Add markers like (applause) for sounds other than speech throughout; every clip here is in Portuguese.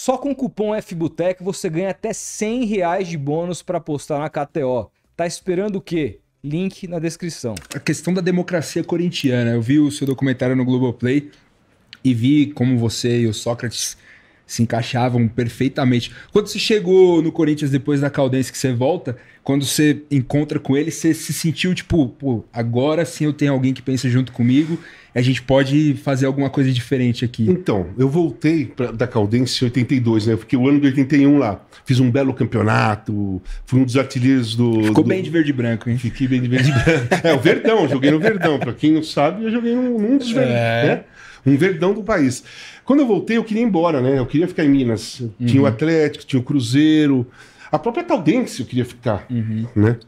Só com o cupom FBUTEC você ganha até 100 reais de bônus para apostar na KTO. Tá esperando o quê? Link na descrição. A questão da democracia corintiana. Eu vi o seu documentário no Globoplay e vi como você e o Sócrates se encaixavam perfeitamente. Quando você chegou no Corinthians depois da Caldense que você volta, quando você encontra com ele, você se sentiu tipo, pô, agora sim eu tenho alguém que pensa junto comigo, a gente pode fazer alguma coisa diferente aqui. Então, eu voltei pra, da Caldense em 82, né? Eu fiquei o ano de 81 lá. Fiz um belo campeonato, fui um dos artilheiros do. Ficou do... bem de verde e branco, hein? Fiquei bem de verde e branco. é, o Verdão, joguei no Verdão. Pra quem não sabe, eu joguei num, num dos é... né? um verdão do país. Quando eu voltei, eu queria ir embora, né? Eu queria ficar em Minas. Uhum. Tinha o uhum. Atlético, tinha o Cruzeiro, a própria Caldense eu queria ficar, uhum. né?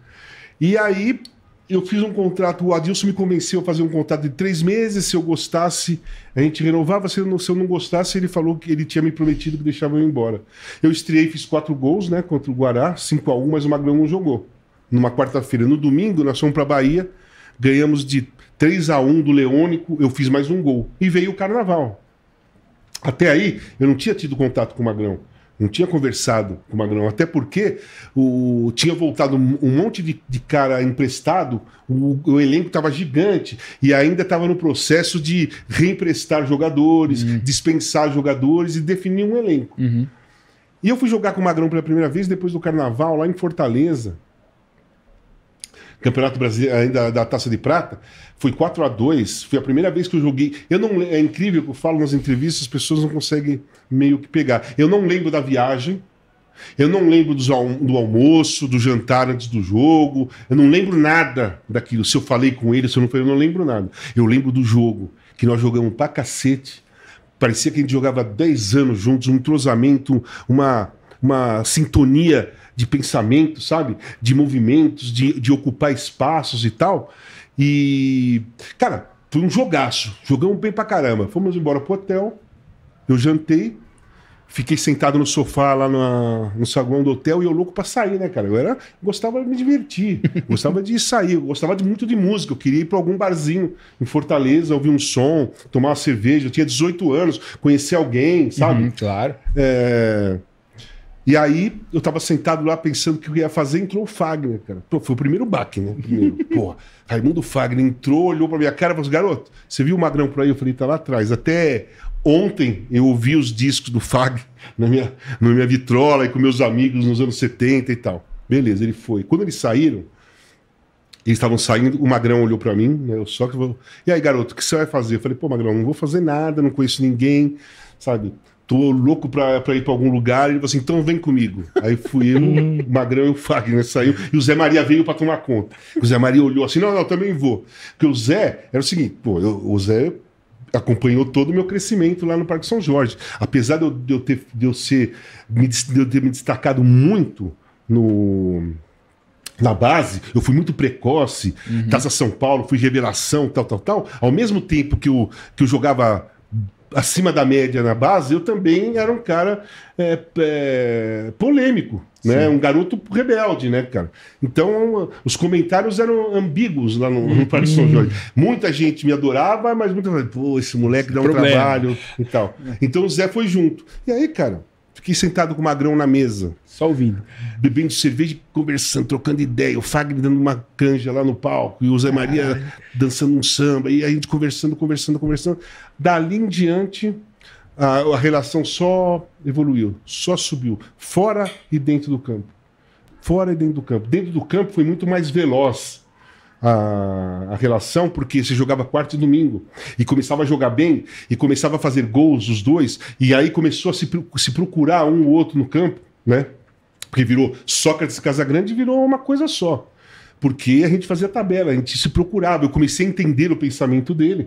E aí eu fiz um contrato, o Adilson me convenceu a fazer um contrato de três meses, se eu gostasse, a gente renovava, se eu não, se eu não gostasse, ele falou que ele tinha me prometido que deixava eu ir embora. Eu estreiei, fiz quatro gols, né, contra o Guará, 5 a 1 mas o Magrão não jogou. Numa quarta-feira. No domingo, nós fomos para Bahia, ganhamos de 3 a 1 do Leônico, eu fiz mais um gol. E veio o carnaval. Até aí, eu não tinha tido contato com o Magrão. Não tinha conversado com o Magrão. Até porque o, tinha voltado um monte de, de cara emprestado, o, o elenco estava gigante e ainda estava no processo de reemprestar jogadores, uhum. dispensar jogadores e definir um elenco. Uhum. E eu fui jogar com o Magrão pela primeira vez depois do carnaval, lá em Fortaleza. Campeonato Brasileiro, ainda da Taça de Prata, foi 4 a 2 Foi a primeira vez que eu joguei. Eu não é incrível que eu falo nas entrevistas, as pessoas não conseguem meio que pegar. Eu não lembro da viagem. Eu não lembro do almoço, do jantar antes do jogo. Eu não lembro nada daquilo. Se eu falei com ele, se eu não falei, eu não lembro nada. Eu lembro do jogo, que nós jogamos pra cacete. Parecia que a gente jogava 10 anos juntos, um entrosamento, uma uma sintonia de pensamento, sabe? De movimentos, de, de ocupar espaços e tal. E, cara, foi um jogaço. Jogamos bem pra caramba. Fomos embora pro hotel, eu jantei, fiquei sentado no sofá lá no, no saguão do hotel e eu louco pra sair, né, cara? Eu era, gostava de me divertir, (laughs) gostava de sair, eu gostava de, muito de música. Eu queria ir pra algum barzinho em Fortaleza, ouvir um som, tomar uma cerveja. Eu tinha 18 anos, conhecer alguém, sabe? Uhum, claro. É. E aí, eu tava sentado lá pensando o que eu ia fazer, entrou o Fagner, cara. Pô, foi o primeiro baque, né? Primeiro. (laughs) Porra. Raimundo Fagner entrou, olhou pra minha cara e falou assim: garoto, você viu o Magrão por aí? Eu falei: tá lá atrás. Até ontem eu ouvi os discos do Fagner (laughs) na minha, na minha vitrola e com meus amigos nos anos 70 e tal. Beleza, ele foi. Quando eles saíram, eles estavam saindo, o Magrão olhou para mim, né, eu só que vou. e aí garoto, o que você vai fazer? Eu falei, pô Magrão, não vou fazer nada, não conheço ninguém, sabe? tô louco pra, pra ir pra algum lugar. E ele falou assim, então vem comigo. Aí fui eu, (laughs) o Magrão e o Fagner saiu. E o Zé Maria veio pra tomar conta. O Zé Maria olhou assim, não, não, também vou. Porque o Zé, era o seguinte, pô, eu, o Zé acompanhou todo o meu crescimento lá no Parque São Jorge. Apesar de eu, de eu ter, de eu ser, de eu ter me destacado muito no na base, eu fui muito precoce, uhum. Casa São Paulo, fui revelação, tal, tal, tal. Ao mesmo tempo que eu, que eu jogava acima da média na base, eu também era um cara é, é, polêmico, né? Um garoto rebelde, né, cara? Então, os comentários eram ambíguos lá no, no Parque São Jorge. Uhum. Muita gente me adorava, mas muita gente, pô, esse moleque dá um Problema. trabalho e tal. É. Então, o Zé foi junto. E aí, cara, Fiquei sentado com o Magrão na mesa. Só ouvindo. Bebendo cerveja, conversando, trocando ideia. O Fagner dando uma canja lá no palco. E o Zé Maria dançando um samba. E a gente conversando, conversando, conversando. Dali em diante, a, a relação só evoluiu. Só subiu. Fora e dentro do campo. Fora e dentro do campo. Dentro do campo foi muito mais veloz a, a, relação, porque se jogava quarto e domingo. E começava a jogar bem, e começava a fazer gols os dois, e aí começou a se, se procurar um ou outro no campo, né? Porque virou Sócrates e Casagrande virou uma coisa só. Porque a gente fazia tabela, a gente se procurava, eu comecei a entender o pensamento dele.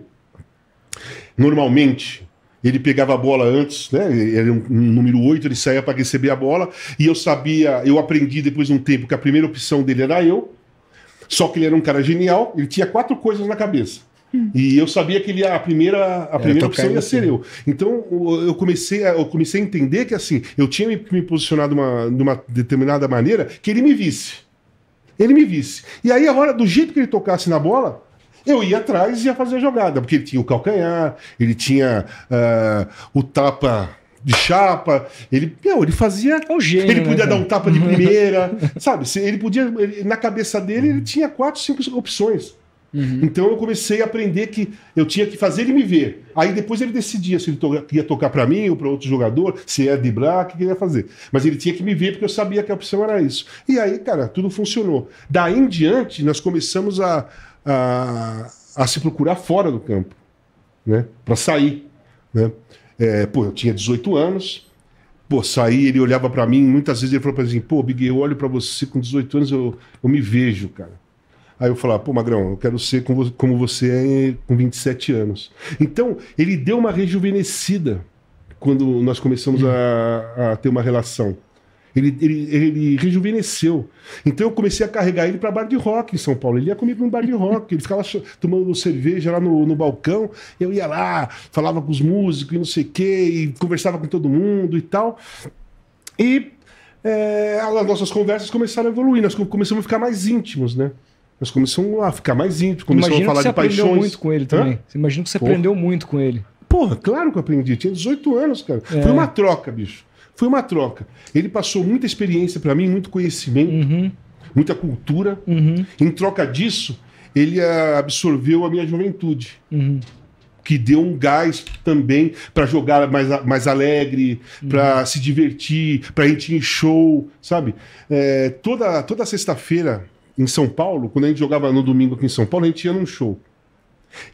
Normalmente, ele pegava a bola antes, né? Ele era um, um número 8, ele saía para receber a bola, e eu sabia, eu aprendi depois de um tempo que a primeira opção dele era eu, só que ele era um cara genial, ele tinha quatro coisas na cabeça. Hum. E eu sabia que ele a primeira a é, primeira opção ia ser eu. Então eu comecei a, eu comecei a entender que assim eu tinha me, me posicionado uma, de uma determinada maneira que ele me visse, ele me visse. E aí a hora do jeito que ele tocasse na bola eu ia atrás e ia fazer a jogada porque ele tinha o calcanhar, ele tinha uh, o tapa de chapa. Ele, meu, ele fazia. É um gênio, ele podia né, dar um tapa de primeira, (laughs) sabe? Ele podia. Ele, na cabeça dele, ele tinha quatro, cinco opções. Uhum. Então eu comecei a aprender que eu tinha que fazer ele me ver. Aí depois ele decidia se ele to tocar para mim ou para outro jogador, se ia é driblar, o que ele ia fazer. Mas ele tinha que me ver porque eu sabia que a opção era isso. E aí, cara, tudo funcionou. Daí em diante, nós começamos a, a, a se procurar fora do campo, né? Para sair, né? É, pô, eu tinha 18 anos. Pô, saí, ele olhava para mim, muitas vezes ele falou pra mim assim, pô, Big, eu olho pra você com 18 anos, eu, eu me vejo, cara. Aí eu falava, pô, Magrão, eu quero ser como, como você é com 27 anos. Então, ele deu uma rejuvenescida quando nós começamos hum. a, a ter uma relação. Ele, ele, ele rejuvenesceu. Então eu comecei a carregar ele para bar de rock em São Paulo. Ele ia comigo no bar de rock, ele ficava tomando cerveja lá no, no balcão. Eu ia lá, falava com os músicos e não sei o quê, e conversava com todo mundo e tal. E é, as nossas conversas começaram a evoluir, nós começamos a ficar mais íntimos, né? Nós começamos a ficar mais íntimos, começamos Imagino a falar de paixões. Você aprendeu muito com ele também. Imagina que você Porra. aprendeu muito com ele. Porra, claro que eu aprendi. Tinha 18 anos, cara. É. Foi uma troca, bicho. Foi uma troca. Ele passou muita experiência para mim, muito conhecimento, uhum. muita cultura. Uhum. Em troca disso, ele absorveu a minha juventude. Uhum. Que deu um gás também para jogar mais, mais alegre, uhum. para se divertir, para a gente ir em show, sabe? É, toda toda sexta-feira em São Paulo, quando a gente jogava no domingo aqui em São Paulo, a gente ia num show.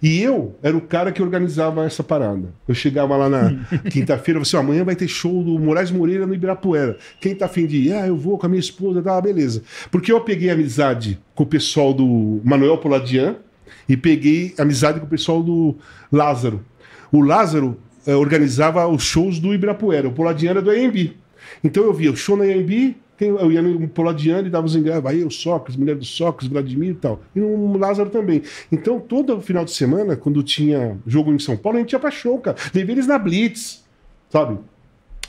E eu era o cara que organizava essa parada. Eu chegava lá na (laughs) quinta-feira, você assim, amanhã vai ter show do Moraes Moreira no Ibirapuera. Quem tá afim de ir? Ah, eu vou com a minha esposa, tá, beleza. Porque eu peguei amizade com o pessoal do Manuel Poladian e peguei amizade com o pessoal do Lázaro. O Lázaro eh, organizava os shows do Ibirapuera, o Poladian era do AMB. Então eu via o show na AMB, eu ia no Poladiano e dava os ingressos, aí o Sócrates, mulher do Sócrates, Vladimir e tal. E o Lázaro também. Então, todo final de semana, quando tinha jogo em São Paulo, a gente ia pra show, cara. Levei eles na Blitz, sabe?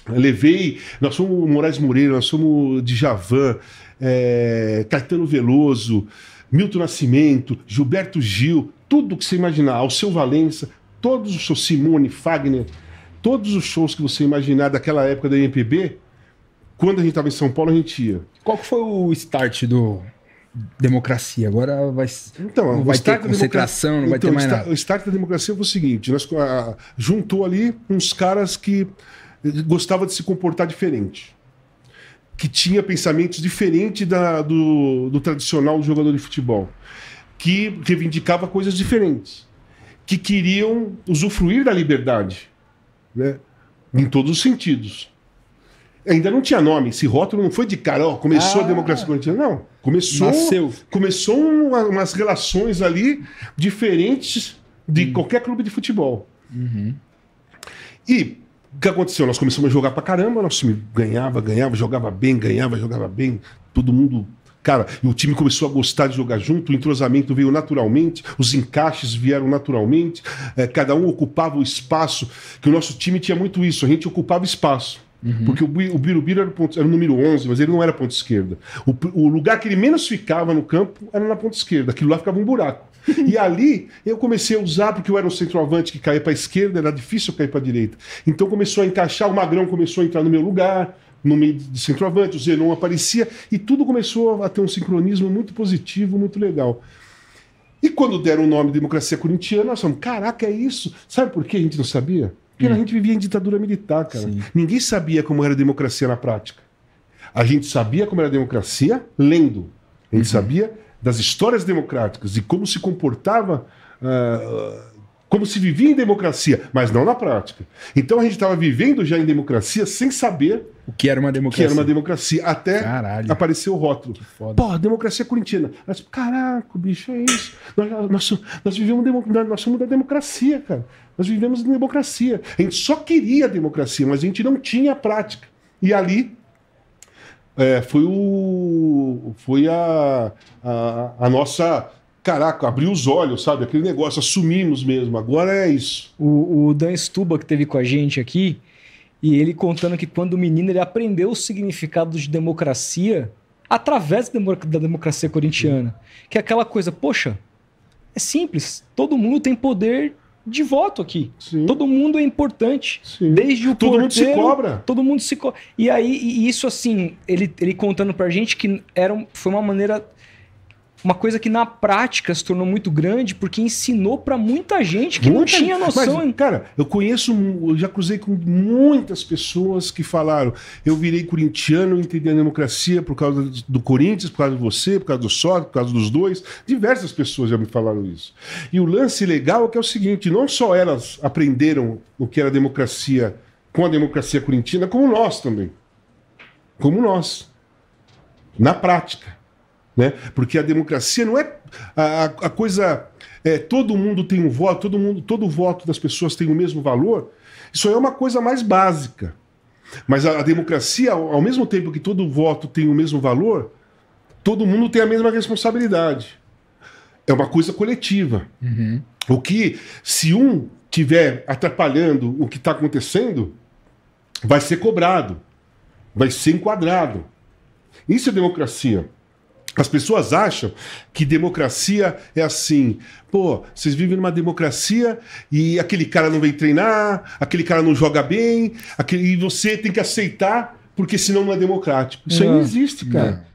Eu levei, nós somos Moraes Moreira, nós somos Djavan, é, Caetano Veloso, Milton Nascimento, Gilberto Gil, tudo que você imaginar, ao seu Valença, todos os shows, Simone, Fagner, todos os shows que você imaginar daquela época da MPB, quando a gente estava em São Paulo, a gente ia. Qual que foi o start do democracia? Agora vai, então, não vai ter concentração, não vai ter então, mais nada. O start da democracia foi o seguinte, nós a, ah, juntou ali uns caras que gostavam de se comportar diferente. Que tinha pensamentos diferentes da, do, do tradicional jogador de futebol. Que reivindicava coisas diferentes. Que queriam usufruir da liberdade. Né? Em todos os sentidos. Ainda não tinha nome, esse rótulo não foi de cara, ó, começou ah. a democracia coletiva. Não, começou, Nasceu. começou uma, umas relações ali diferentes de uhum. qualquer clube de futebol. Uhum. E o que aconteceu? Nós começamos a jogar pra caramba, nosso time ganhava, ganhava, jogava bem, ganhava, jogava bem, todo mundo Cara, e o time começou a gostar de jogar junto, o entrosamento veio naturalmente, os encaixes vieram naturalmente, é, cada um ocupava o espaço, que o nosso time tinha muito isso, a gente ocupava espaço. Uhum. Porque o, o Birubiru era, ponto, era o número 11, mas ele não era ponta esquerda. O, o, lugar que ele menos ficava no campo era na ponta esquerda. Aquilo lá ficava um buraco. (laughs) e ali eu comecei a usar, porque eu era um centroavante que caía para a esquerda, era difícil cair para a direita. Então começou a encaixar, o Magrão começou a entrar no meu lugar, no meio de centroavante, o Zenon aparecia, e tudo começou a ter um sincronismo muito positivo, muito legal. E quando deram o nome Democracia Corintiana, nós falamos: caraca, é isso. Sabe por que a gente não sabia? Porque é. a hum. gente vivia em ditadura militar, cara. Sim. Ninguém sabia como era a democracia na prática. A gente sabia como era a democracia lendo. A gente uhum. sabia das histórias democráticas e como se comportava. Uh, como se vivia em democracia, mas não na prática. Então a gente estava vivendo já em democracia sem saber o que era uma democracia. Que era uma democracia até Caralho. aparecer o rótulo. Pô, democracia corintina. caraca, bicho, é isso. Nós, nós, nós vivemos nós somos da democracia, cara. Nós vivemos em democracia. A gente só queria a democracia, mas a gente não tinha a prática. E ali é, foi o foi a, a, a nossa caraca, abriu os olhos, sabe? Aquele negócio, assumimos mesmo, agora é isso. O, o Dan Stuba, que teve com a gente aqui, e ele contando que quando o menino ele aprendeu o significado de democracia através da democracia corintiana, que é aquela coisa, poxa, é simples, todo mundo tem poder de voto aqui. Sim. Todo mundo é importante. Sim. Desde o Todo porteiro, mundo se cobra. Todo mundo se cobra. E aí, e isso assim, ele, ele contando pra gente que era, foi uma maneira uma coisa que na prática se tornou muito grande porque ensinou para muita gente que muita não tinha noção. Mas, cara, eu conheço, eu já cruzei com muitas pessoas que falaram: eu virei corintiano, entendi a democracia por causa do Corinthians, por causa de você, por causa do sócio, por causa dos dois. Diversas pessoas já me falaram isso. E o lance legal é que é o seguinte: não só elas aprenderam o que era democracia com a democracia corintina, como nós também. Como nós. Na prática. Né? Porque a democracia não é a, a coisa. É, todo mundo tem um voto, todo mundo, todo voto das pessoas tem o mesmo valor. Isso é uma coisa mais básica. Mas a, a democracia, ao, ao mesmo tempo que todo voto tem o mesmo valor, todo mundo tem a mesma responsabilidade. É uma coisa coletiva. Uhum. O que, se um tiver atrapalhando o que está acontecendo, vai ser cobrado, vai ser enquadrado. Isso é democracia. As pessoas acham que democracia é assim. Pô, vocês vivem numa democracia e aquele cara não vem treinar, aquele cara não joga bem, aquele, e você tem que aceitar, porque senão não é democrático. Isso não, aí não existe, cara. Não.